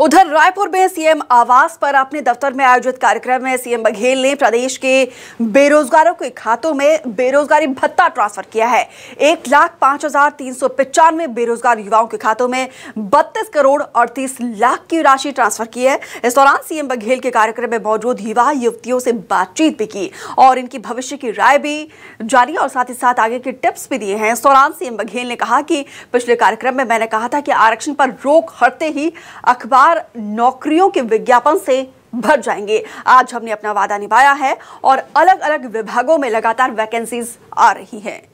उधर रायपुर में सीएम आवास पर अपने दफ्तर में आयोजित कार्यक्रम में सीएम बघेल ने प्रदेश के बेरोजगारों के खातों में बेरोजगारी भत्ता ट्रांसफर किया है एक लाख पांच हजार तीन सौ पचानवे बेरोजगार युवाओं के खातों में बत्तीस करोड़ अड़तीस लाख की राशि ट्रांसफर की है इस दौरान सीएम बघेल के कार्यक्रम में मौजूद युवा युवतियों से बातचीत भी की और इनकी भविष्य की राय भी जारी और साथ ही साथ आगे के टिप्स भी दिए हैं इस दौरान सीएम बघेल ने कहा कि पिछले कार्यक्रम में मैंने कहा था कि आरक्षण पर रोक हटते ही अखबार हजार नौकरियों के विज्ञापन से भर जाएंगे आज हमने अपना वादा निभाया है और अलग अलग विभागों में लगातार वैकेंसीज आ रही हैं